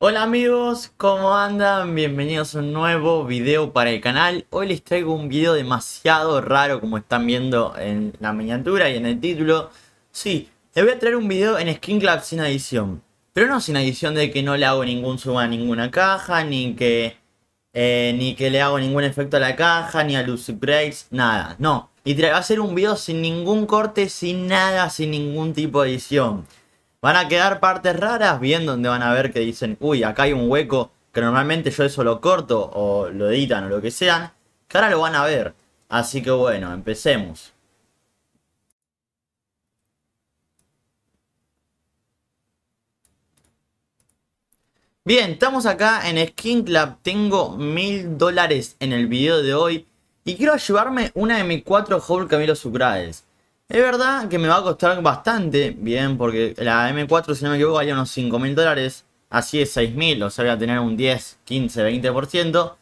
Hola amigos, ¿cómo andan? Bienvenidos a un nuevo video para el canal. Hoy les traigo un video demasiado raro como están viendo en la miniatura y en el título. Sí, les voy a traer un video en Skin Club sin adición. Pero no sin adición de que no le hago ningún suma a ninguna caja, ni que, eh, ni que le hago ningún efecto a la caja, ni a Lucy upgrades, nada. No, y va a ser un video sin ningún corte, sin nada, sin ningún tipo de edición. Van a quedar partes raras, bien donde van a ver que dicen, uy, acá hay un hueco, que normalmente yo eso lo corto o lo editan o lo que sean, que ahora lo van a ver. Así que bueno, empecemos. Bien, estamos acá en Skin Club. Tengo mil dólares en el video de hoy. Y quiero llevarme una de mis cuatro Hulk Camilo Sucrades. Es verdad que me va a costar bastante, bien, porque la M4, si no me equivoco, valía unos 5.000 dólares. Así es 6.000, o sea, voy a tener un 10, 15, 20%.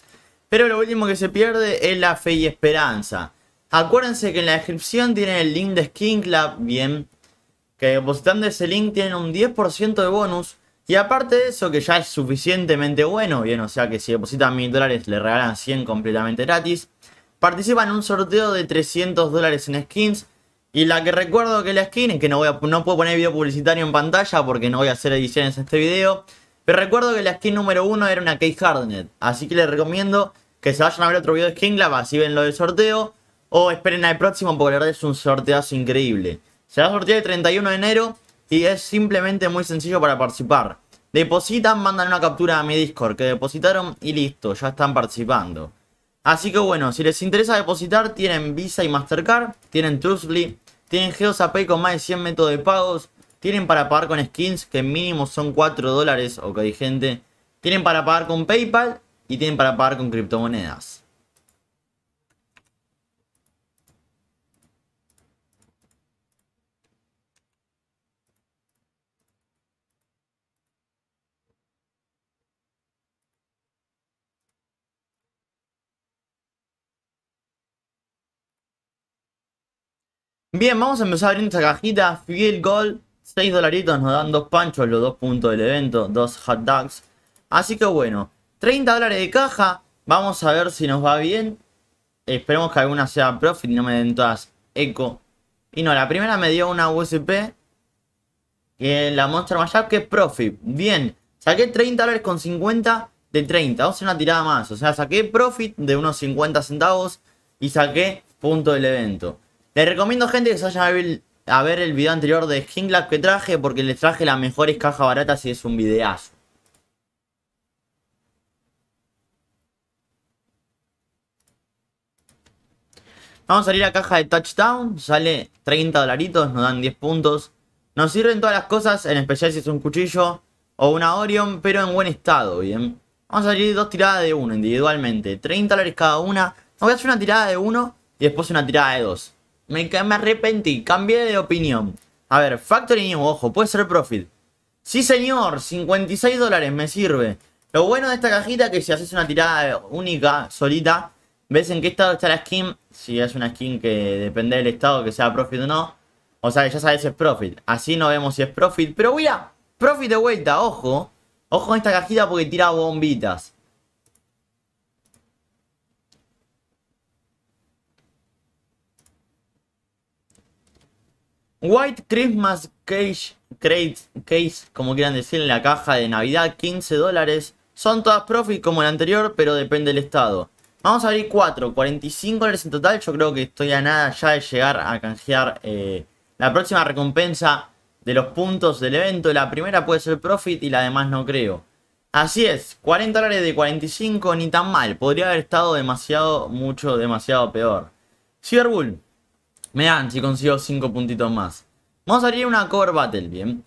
Pero lo último que se pierde es la fe y esperanza. Acuérdense que en la descripción tienen el link de Skin Club, bien. Que depositando ese link tienen un 10% de bonus. Y aparte de eso, que ya es suficientemente bueno, bien, o sea que si depositan 1.000 dólares le regalan 100 completamente gratis. Participan en un sorteo de 300 dólares en skins y la que recuerdo que la skin, que no, voy no puedo poner video publicitario en pantalla porque no voy a hacer ediciones en este video. Pero recuerdo que la skin número uno era una Case Hardnet. Así que les recomiendo que se vayan a ver otro video de Skinlab, así ven lo del sorteo. O esperen al próximo porque la verdad es un sorteazo increíble. Se va a sortear el 31 de enero y es simplemente muy sencillo para participar. Depositan, mandan una captura a mi Discord que depositaron y listo, ya están participando. Así que bueno, si les interesa depositar, tienen Visa y Mastercard, tienen Trustly, tienen Pay con más de 100 métodos de pagos. Tienen para pagar con skins, que mínimo son 4 dólares. Ok, gente. Tienen para pagar con PayPal y tienen para pagar con criptomonedas. Bien, vamos a empezar abriendo esta cajita. Field Gold, 6 dolaritos, nos dan 2 panchos, los 2 puntos del evento, dos hot dogs. Así que bueno, 30 dólares de caja. Vamos a ver si nos va bien. Esperemos que alguna sea profit y no me den todas eco. Y no, la primera me dio una USP. Y la Monster Mashup que es profit. Bien, saqué 30 dólares con 50 de 30. Vamos a una tirada más. O sea, saqué profit de unos 50 centavos y saqué punto del evento. Les recomiendo gente que se vayan a ver, el video anterior de Skinglap que traje porque les traje las mejores cajas baratas y es un videazo. Vamos a abrir la caja de touchdown, sale 30 dolaritos, nos dan 10 puntos. Nos sirven todas las cosas, en especial si es un cuchillo o una Orion, pero en buen estado, bien. Vamos a salir dos tiradas de uno individualmente, 30 dólares cada una. Voy a hacer una tirada de uno y después una tirada de dos. Me, arrepentí, cambié de opinión. A ver, Factory New, ojo, puede ser Profit. Sí, señor, 56 dólares me sirve. Lo bueno de esta cajita es que si haces una tirada única, solita, ves en qué estado está la skin. Si es una skin que depende del estado, que sea Profit o no. O sea, que ya sabes si es Profit. Así no vemos si es Profit. Pero mira, Profit de vuelta, ojo. Ojo en esta cajita porque tira bombitas. White Christmas Case, Case, Case, como quieran decir, en la caja de Navidad, 15 dólares. Son todas profit como la anterior, pero depende del estado. Vamos a abrir 4, 45 dólares en total. Yo creo que estoy a nada ya de llegar a canjear eh, la próxima recompensa de los puntos del evento. La primera puede ser profit y la demás no creo. Así es, 40 dólares de 45 ni tan mal. Podría haber estado demasiado, mucho, demasiado peor. Cyberbull, me dan si consigo 5 puntitos más. Vamos a abrir una cover battle, bien.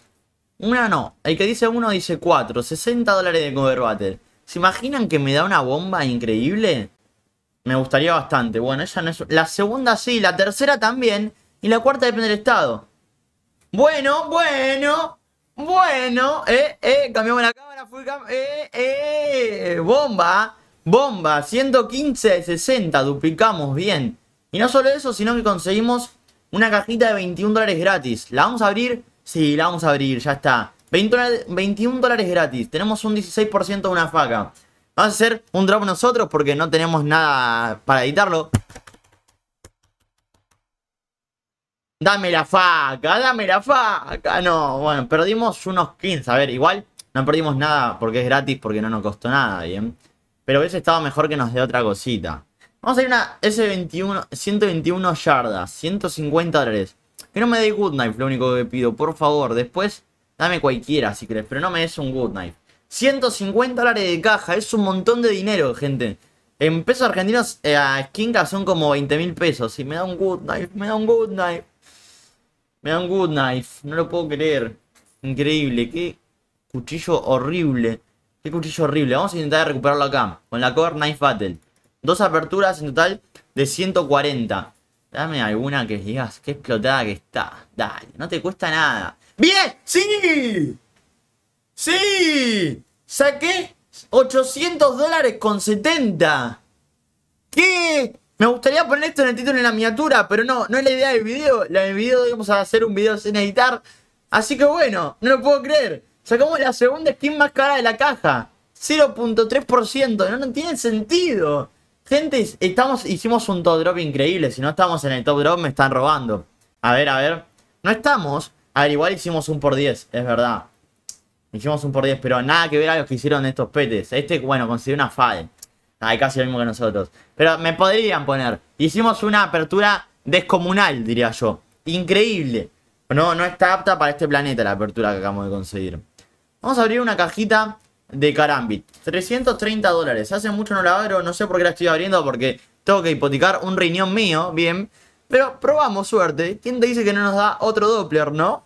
Una no. El que dice uno dice 4. 60 dólares de cover battle. ¿Se imaginan que me da una bomba increíble? Me gustaría bastante. Bueno, ella no es... La segunda sí, la tercera también. Y la cuarta depende del estado. Bueno, bueno. Bueno, eh, eh, cambiamos la cámara, full cam eh, eh, bomba, bomba, 115 60, duplicamos bien. Y no solo eso, sino que conseguimos una cajita de 21 dólares gratis. ¿La vamos a abrir? Sí, la vamos a abrir, ya está. 21 dólares gratis. Tenemos un 16% de una faca. Vamos a hacer un drop nosotros porque no tenemos nada para editarlo. Dame la faca, dame la faca. No, bueno, perdimos unos 15. A ver, igual no perdimos nada porque es gratis, porque no nos costó nada, bien. Pero hubiese estado mejor que nos dé otra cosita. Vamos a ir una S21, 121 yardas, 150 dólares. Que no me dé Good Knife, lo único que pido, por favor. Después, dame cualquiera si crees. pero no me des un Good Knife. 150 dólares de caja, es un montón de dinero, gente. En pesos argentinos, eh, a Skinca son como 20 mil pesos. Y me da un Good Knife, me da un Good Knife. Me da un Good Knife, no lo puedo creer. Increíble, qué cuchillo horrible. Qué cuchillo horrible. Vamos a intentar recuperarlo acá, con la cover Knife Battle. Dos aperturas en total de 140. Dame alguna que digas, Que explotada que está. Dale, no te cuesta nada. ¡Bien! ¡Sí! ¡Sí! Saqué 800 dólares con 70. ¿Qué? Me gustaría poner esto en el título en la miniatura, pero no, no es la idea del video. La del video íbamos a hacer un video sin editar. Así que bueno, no lo puedo creer. Sacamos la segunda skin más cara de la caja. 0.3%. No, no tiene sentido. Gente, estamos, hicimos un top drop increíble. Si no estamos en el top drop, me están robando. A ver, a ver. No estamos. A ver, igual hicimos un por 10, es verdad. Hicimos un por 10, pero nada que ver a los que hicieron estos petes. Este, bueno, consiguió una FADE. Ay, casi lo mismo que nosotros. Pero me podrían poner. Hicimos una apertura descomunal, diría yo. Increíble. No, no está apta para este planeta la apertura que acabamos de conseguir. Vamos a abrir una cajita de Karambit. 330 dólares. Hace mucho no la abro, no sé por qué la estoy abriendo porque tengo que hipotecar un riñón mío, bien. Pero probamos suerte. ¿Quién te dice que no nos da otro Doppler, no?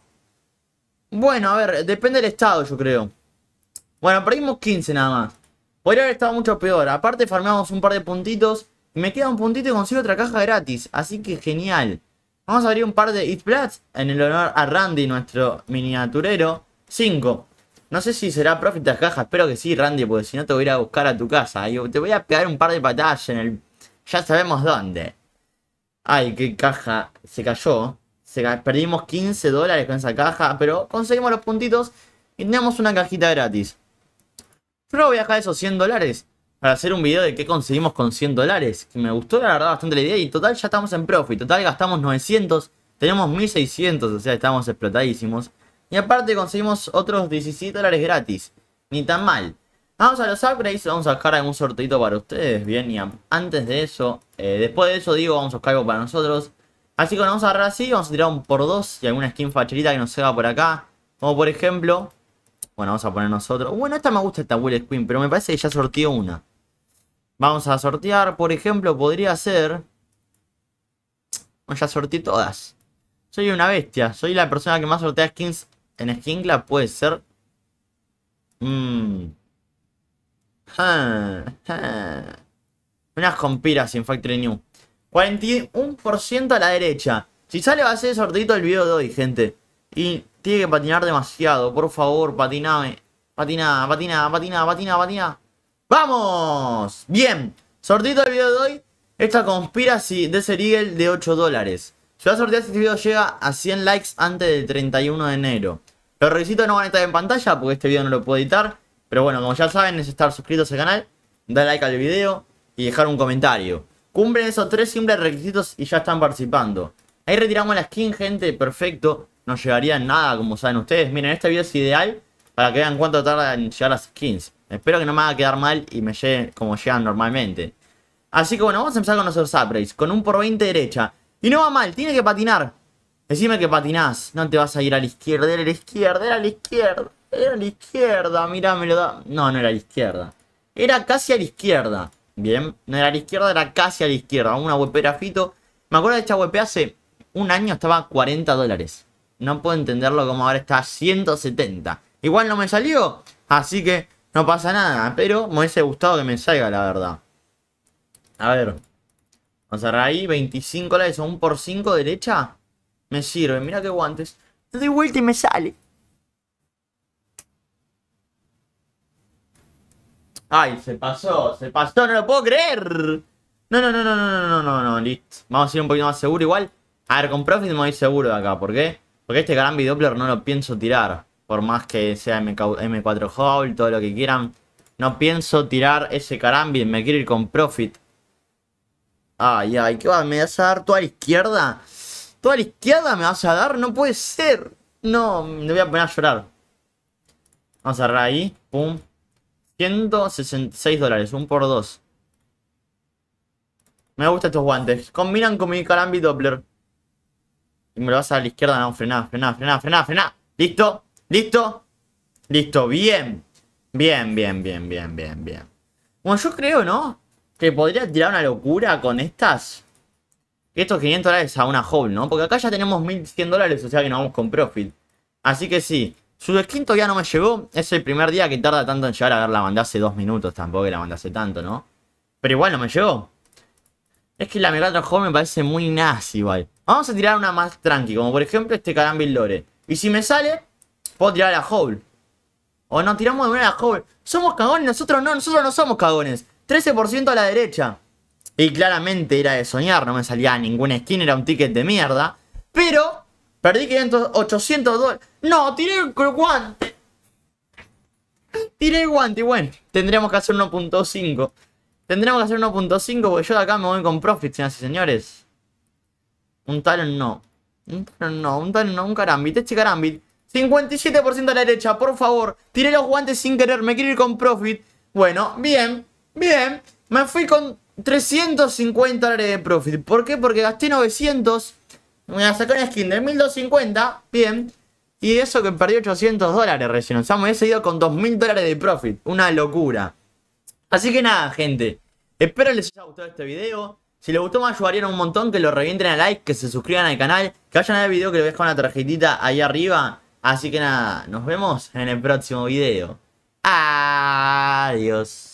Bueno, a ver, depende del estado, yo creo. Bueno, perdimos 15 nada más. Podría haber estado mucho peor. Aparte farmeamos un par de puntitos. Me queda un puntito y consigo otra caja gratis. Así que genial. Vamos a abrir un par de It Plats, en el honor a Randy, nuestro miniaturero. 5. No sé si será Profit las cajas. Espero que sí, Randy, porque si no te voy a ir a buscar a tu casa. te voy a pegar un par de patadas en el... Ya sabemos dónde. Ay, qué caja. Se cayó. Perdimos 15 dólares con esa caja. Pero conseguimos los puntitos y tenemos una cajita gratis. Pero voy a dejar esos 100 dólares para hacer un video de qué conseguimos con 100 dólares. me gustó la verdad bastante la idea y total ya estamos en profit. Total gastamos 900. Tenemos 1600, o sea, estamos explotadísimos. Y aparte conseguimos otros 17 dólares gratis. Ni tan mal. Vamos a los upgrades, vamos a sacar algún sorteito para ustedes, bien, y antes de eso, eh, después de eso digo, vamos a buscar algo para nosotros. Así que vamos a agarrar así, vamos a tirar un por dos y alguna skin facherita que nos haga por acá. Como por ejemplo, bueno, vamos a poner nosotros. Bueno, esta me gusta esta Will Queen, pero me parece que ya sortió una. Vamos a sortear, por ejemplo, podría ser... Bueno, ya sorteé todas. Soy una bestia, soy la persona que más sortea skins en Stingla puede ser. Mmm. Unas compiras en Factory New. 41% a la derecha. Si sale va a ser sortito el video de hoy, gente. Y tiene que patinar demasiado. Por favor, patiname. Patina, patina, patina, patina, patina. ¡Vamos! Bien. Sortito el video de hoy. Esta conspira de Serigel de 8 dólares. Si va a sortear este video llega a 100 likes antes del 31 de enero. Los requisitos no van a estar en pantalla porque este video no lo puedo editar. Pero bueno, como ya saben, es estar suscritos al canal, dar like al video y dejar un comentario. Cumplen esos tres simples requisitos y ya están participando. Ahí retiramos la skin, gente, perfecto. No llegaría nada, como saben ustedes. Miren, este video es ideal para que vean cuánto tarda en llegar las skins. Espero que no me haga quedar mal y me lleguen como llegan normalmente. Así que bueno, vamos a empezar con nuestros upgrades. Con un por 20 derecha. Y no va mal, tiene que patinar. Decime que patinás. No te vas a ir a la izquierda. Era a la izquierda, era la izquierda. Era a la izquierda. Mirá, me lo da. No, no era a la izquierda. Era casi a la izquierda. Bien. No era a la izquierda, era casi a la izquierda. Una huepera fito. Me acuerdo de esta WP hace un año estaba a 40 dólares. No puedo entenderlo como ahora está a 170. Igual no me salió. Así que no pasa nada. Pero me hubiese gustado que me salga, la verdad. A ver. Vamos a cerrar ahí. 25 dólares. un por 5 derecha. Me sirve, mira que guantes. Le doy vuelta y me sale. Ay, se pasó, se pasó, no lo puedo creer. No, no, no, no, no, no, no, no, listo. Vamos a ir un poquito más seguro igual. A ver, con Profit me voy seguro de acá, ¿por qué? Porque este Carambi Doppler no lo pienso tirar. Por más que sea M4 Hall, todo lo que quieran. No pienso tirar ese Carambi, me quiero ir con Profit. Ay, ay, ¿qué va? ¿Me vas a dar tú a la izquierda? ¿Toda la izquierda me vas a dar? No puede ser. No, me voy a poner a llorar. Vamos a cerrar ahí. Pum. 166 dólares, un por dos. Me gustan estos guantes. Combinan con mi Carambi Doppler. Y me lo vas a la izquierda. No, frená, frená, frená, frená, frená. ¿Listo? ¿Listo? Listo, bien. Bien, bien, bien, bien, bien, bien. Bueno, yo creo, ¿no? Que podría tirar una locura con estas estos 500 dólares a una hole, ¿no? Porque acá ya tenemos 1100 dólares, o sea que nos vamos con profit. Así que sí, su quinto ya no me llegó. Es el primer día que tarda tanto en llegar a ver la banda hace dos minutos. Tampoco que la mandase tanto, ¿no? Pero igual no me llegó. Es que la Megatron Hall me parece muy nazi igual. Vamos a tirar una más tranqui, como por ejemplo este Carambil Lore. Y si me sale, puedo tirar a la Hole. O no, tiramos de una a la Hole. Somos cagones, nosotros no, nosotros no somos cagones. 13% a la derecha. Y claramente era de soñar, no me salía ninguna skin, era un ticket de mierda. Pero perdí 500, 800 dólares. No, tiré el guante. Tiré el guante y bueno, tendríamos que hacer 1.5. Tendríamos que hacer 1.5 porque yo de acá me voy con profit, señoras y señores. Un talón no. Un talón no, un talón no, un carambit. Este carambit. 57% a la derecha, por favor. Tiré los guantes sin querer, me quiero ir con profit. Bueno, bien, bien. Me fui con 350 dólares de profit. ¿Por qué? Porque gasté 900. Me sacó una skin de 1250. Bien. Y eso que perdí 800 dólares recién. O sea, me hubiese ido con 2000 dólares de profit. Una locura. Así que nada, gente. Espero les haya gustado este video. Si les gustó me ayudarían un montón que lo revienten a like, que se suscriban al canal, que vayan el video que les dejo una la tarjetita ahí arriba. Así que nada, nos vemos en el próximo video. Adiós.